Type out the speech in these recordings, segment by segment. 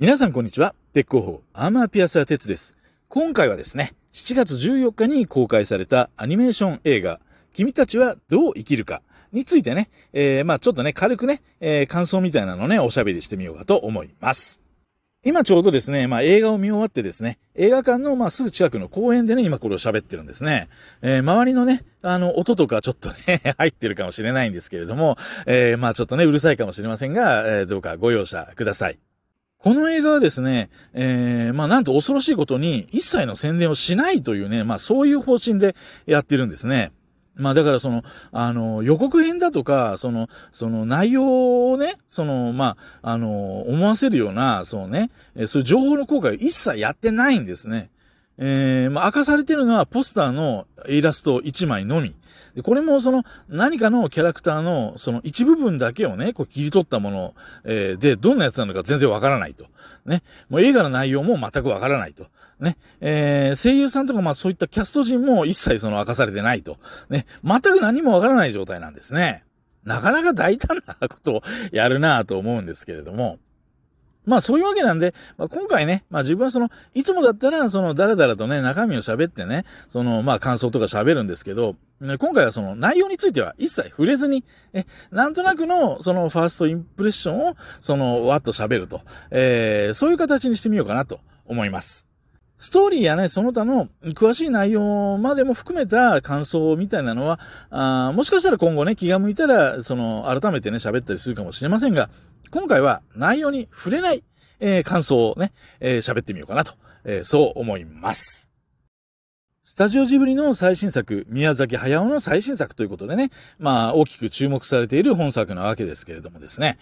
皆さんこんにちは。鉄工法、アーマーピアサー鉄です。今回はですね、7月14日に公開されたアニメーション映画、君たちはどう生きるかについてね、えー、まあちょっとね、軽くね、えー、感想みたいなのね、おしゃべりしてみようかと思います。今ちょうどですね、まあ映画を見終わってですね、映画館のまあすぐ近くの公園でね、今これを喋ってるんですね。えー、周りのね、あの、音とかちょっとね、入ってるかもしれないんですけれども、えー、まあちょっとね、うるさいかもしれませんが、えー、どうかご容赦ください。この映画はですね、えー、まあなんと恐ろしいことに一切の宣伝をしないというね、まあそういう方針でやってるんですね。まあだからその、あの、予告編だとか、その、その内容をね、その、まあ、あの、思わせるような、そうね、そういう情報の公開を一切やってないんですね。えー、まあ、明かされてるのはポスターのイラスト1枚のみ。で、これもその何かのキャラクターのその一部分だけをね、こう切り取ったもの、えー、で、どんなやつなのか全然わからないと。ね。もう映画の内容も全くわからないと。ね。えー、声優さんとかまあそういったキャスト陣も一切その明かされてないと。ね。全く何もわからない状態なんですね。なかなか大胆なことをやるなぁと思うんですけれども。まあそういうわけなんで、まあ、今回ね、まあ自分はその、いつもだったら、その、だらだらとね、中身を喋ってね、その、まあ感想とか喋るんですけど、今回はその内容については一切触れずに、え、なんとなくのそのファーストインプレッションを、その、わっと喋ると、えー、そういう形にしてみようかなと思います。ストーリーやね、その他の詳しい内容までも含めた感想みたいなのは、あもしかしたら今後ね、気が向いたら、その、改めてね、喋ったりするかもしれませんが、今回は内容に触れない、えー、感想をね、えー、喋ってみようかなと、えー、そう思います。スタジオジブリの最新作、宮崎駿の最新作ということでね、まあ大きく注目されている本作なわけですけれどもですね。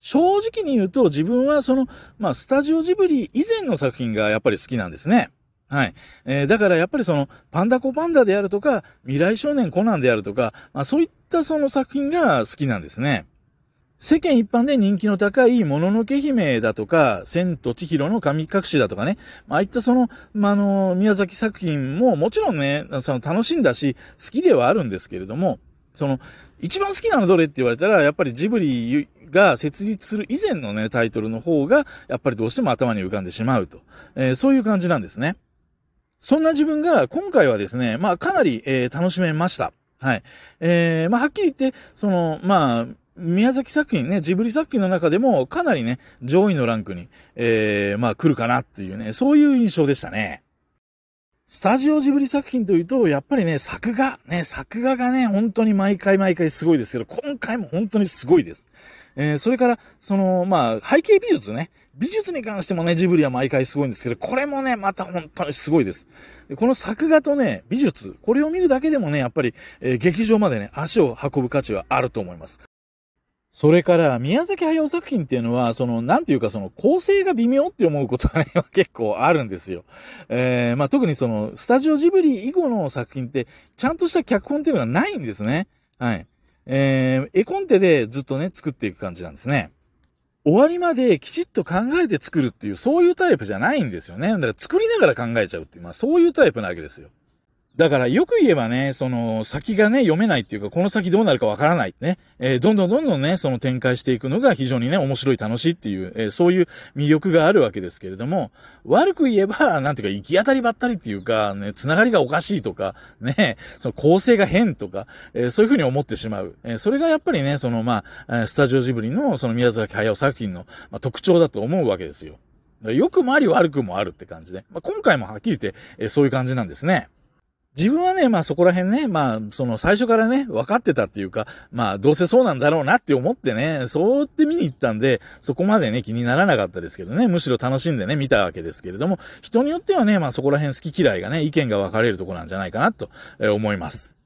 正直に言うと自分はその、まあスタジオジブリ以前の作品がやっぱり好きなんですね。はい。えー、だからやっぱりその、パンダコパンダであるとか、未来少年コナンであるとか、まあそういったその作品が好きなんですね。世間一般で人気の高い、もののけ姫だとか、千と千尋の神隠しだとかね、まあ、いったその、まあ、の、宮崎作品ももちろんね、その楽しんだし、好きではあるんですけれども、その、一番好きなのどれって言われたら、やっぱりジブリが設立する以前のね、タイトルの方が、やっぱりどうしても頭に浮かんでしまうと。えー、そういう感じなんですね。そんな自分が今回はですね、まあかなり、えー、楽しめました。はい。えー、まあはっきり言って、その、まあ、宮崎作品ね、ジブリ作品の中でもかなりね、上位のランクに、えー、まあ来るかなっていうね、そういう印象でしたね。スタジオジブリ作品というと、やっぱりね、作画、ね、作画がね、本当に毎回毎回すごいですけど、今回も本当にすごいです。えー、それから、その、まあ、背景美術ね。美術に関してもね、ジブリは毎回すごいんですけど、これもね、また本当にすごいです。でこの作画とね、美術、これを見るだけでもね、やっぱり、えー、劇場までね、足を運ぶ価値はあると思います。それから、宮崎駿作品っていうのは、その、なんていうか、その、構成が微妙って思うことが、ね、結構あるんですよ。えー、まあ、特にその、スタジオジブリ以後の作品って、ちゃんとした脚本っていうのはないんですね。はい。えー、絵コンテでずっとね、作っていく感じなんですね。終わりまできちっと考えて作るっていう、そういうタイプじゃないんですよね。だから作りながら考えちゃうっていう、まあそういうタイプなわけですよ。だからよく言えばね、その先がね、読めないっていうか、この先どうなるかわからないってね、えー、どんどんどんどんね、その展開していくのが非常にね、面白い楽しいっていう、えー、そういう魅力があるわけですけれども、悪く言えば、なんていうか、行き当たりばったりっていうか、ね、つながりがおかしいとか、ね、その構成が変とか、えー、そういうふうに思ってしまう。えそれがやっぱりね、そのまあ、スタジオジブリのその宮崎駿作品の、まあ、特徴だと思うわけですよ。良くもあり悪くもあるって感じで、まあ、今回もはっきり言って、えそういう感じなんですね。自分はね、まあそこら辺ね、まあその最初からね、分かってたっていうか、まあどうせそうなんだろうなって思ってね、そうって見に行ったんで、そこまでね、気にならなかったですけどね、むしろ楽しんでね、見たわけですけれども、人によってはね、まあそこら辺好き嫌いがね、意見が分かれるとこなんじゃないかなと思います。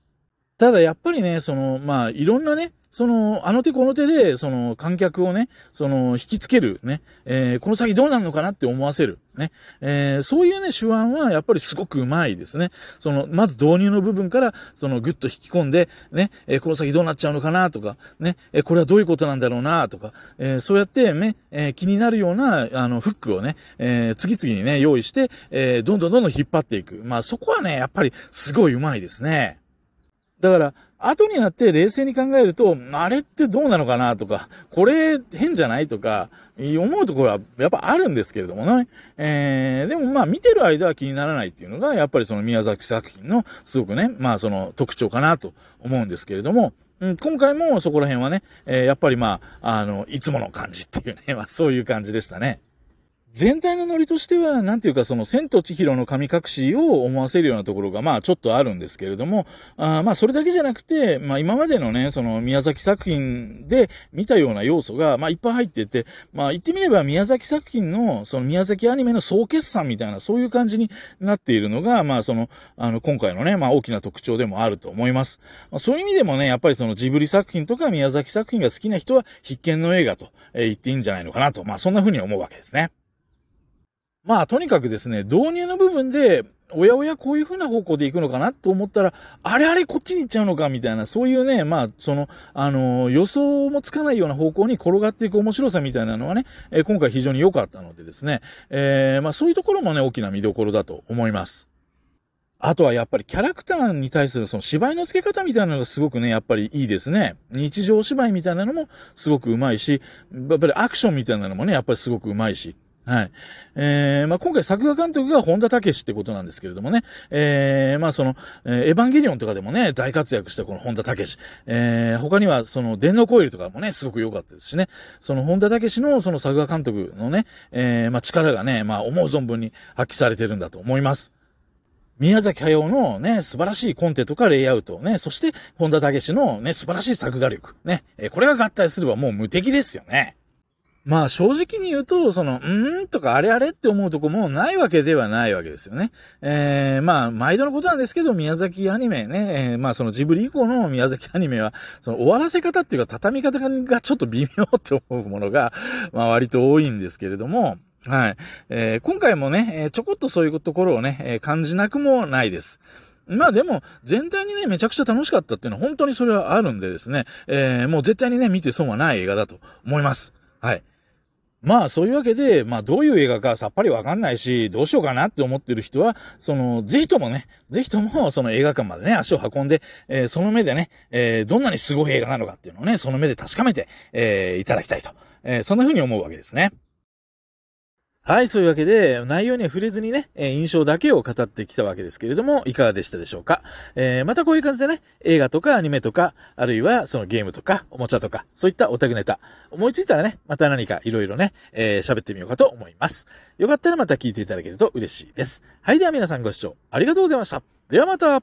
ただやっぱりね、その、まあいろんなね、その、あの手この手で、その、観客をね、その、引きつける、ね、えー、この先どうなるのかなって思わせる、ね、えー、そういうね、手腕はやっぱりすごくうまいですね。その、まず導入の部分から、その、ぐっと引き込んで、ね、えー、この先どうなっちゃうのかなとか、ね、えこれはどういうことなんだろうなとか、えそうやってね、え気になるような、あの、フックをね、え次々にね、用意して、えどんどんどんどん引っ張っていく。まあ、そこはね、やっぱりすごいうまいですね。だから、後になって冷静に考えると、あれってどうなのかなとか、これ変じゃないとか、思うところはやっぱあるんですけれどもね。えー、でもまあ見てる間は気にならないっていうのが、やっぱりその宮崎作品のすごくね、まあその特徴かなと思うんですけれども、うん、今回もそこら辺はね、えー、やっぱりまあ、あの、いつもの感じっていうね、まあそういう感じでしたね。全体のノリとしては、なんていうか、その、千と千尋の神隠しを思わせるようなところが、まあ、ちょっとあるんですけれども、あまあ、それだけじゃなくて、まあ、今までのね、その、宮崎作品で見たような要素が、まあ、いっぱい入ってて、まあ、言ってみれば、宮崎作品の、その、宮崎アニメの総決算みたいな、そういう感じになっているのが、まあ、その、あの、今回のね、まあ、大きな特徴でもあると思います。まあ、そういう意味でもね、やっぱりその、ジブリ作品とか宮崎作品が好きな人は、必見の映画と、えー、言っていいんじゃないのかなと、まあ、そんな風に思うわけですね。まあ、とにかくですね、導入の部分で、おやおやこういう風な方向で行くのかなと思ったら、あれあれこっちに行っちゃうのかみたいな、そういうね、まあ、その、あのー、予想もつかないような方向に転がっていく面白さみたいなのはね、えー、今回非常に良かったのでですね、えー、まあそういうところもね、大きな見どころだと思います。あとはやっぱりキャラクターに対するその芝居の付け方みたいなのがすごくね、やっぱりいいですね。日常芝居みたいなのもすごくうまいし、やっぱりアクションみたいなのもね、やっぱりすごくうまいし。はい。えー、まあ、今回作画監督が本田武史ってことなんですけれどもね、えー、まあ、その、えー、エヴァンゲリオンとかでもね、大活躍したこの本田武史、えー、他にはその、電脳コイルとかもね、すごく良かったですしね、その本田武史のその作画監督のね、えー、まあ、力がね、まあ、思う存分に発揮されてるんだと思います。宮崎駿のね、素晴らしいコンテとかレイアウトね、そして、本田武史のね、素晴らしい作画力ね、えー、これが合体すればもう無敵ですよね。まあ正直に言うと、その、うーんとかあれあれって思うとこもないわけではないわけですよね。えー、まあ、毎度のことなんですけど、宮崎アニメね、えー、まあそのジブリ以降の宮崎アニメは、その終わらせ方っていうか畳み方がちょっと微妙って思うものが、まあ割と多いんですけれども、はい。えー、今回もね、えちょこっとそういうところをね、え感じなくもないです。まあでも、全体にね、めちゃくちゃ楽しかったっていうのは本当にそれはあるんでですね、えー、もう絶対にね、見て損はない映画だと思います。はい。まあそういうわけで、まあどういう映画かさっぱりわかんないし、どうしようかなって思ってる人は、その、ぜひともね、ぜひともその映画館までね、足を運んで、えー、その目でね、えー、どんなにすごい映画なのかっていうのをね、その目で確かめて、えー、いただきたいと、えそんな風に思うわけですね。はい、そういうわけで、内容には触れずにね、えー、印象だけを語ってきたわけですけれども、いかがでしたでしょうか、えー、またこういう感じでね、映画とかアニメとか、あるいはそのゲームとか、おもちゃとか、そういったオタクネタ、思いついたらね、また何か色々ね、えー、喋ってみようかと思います。よかったらまた聞いていただけると嬉しいです。はい、では皆さんご視聴ありがとうございました。ではまた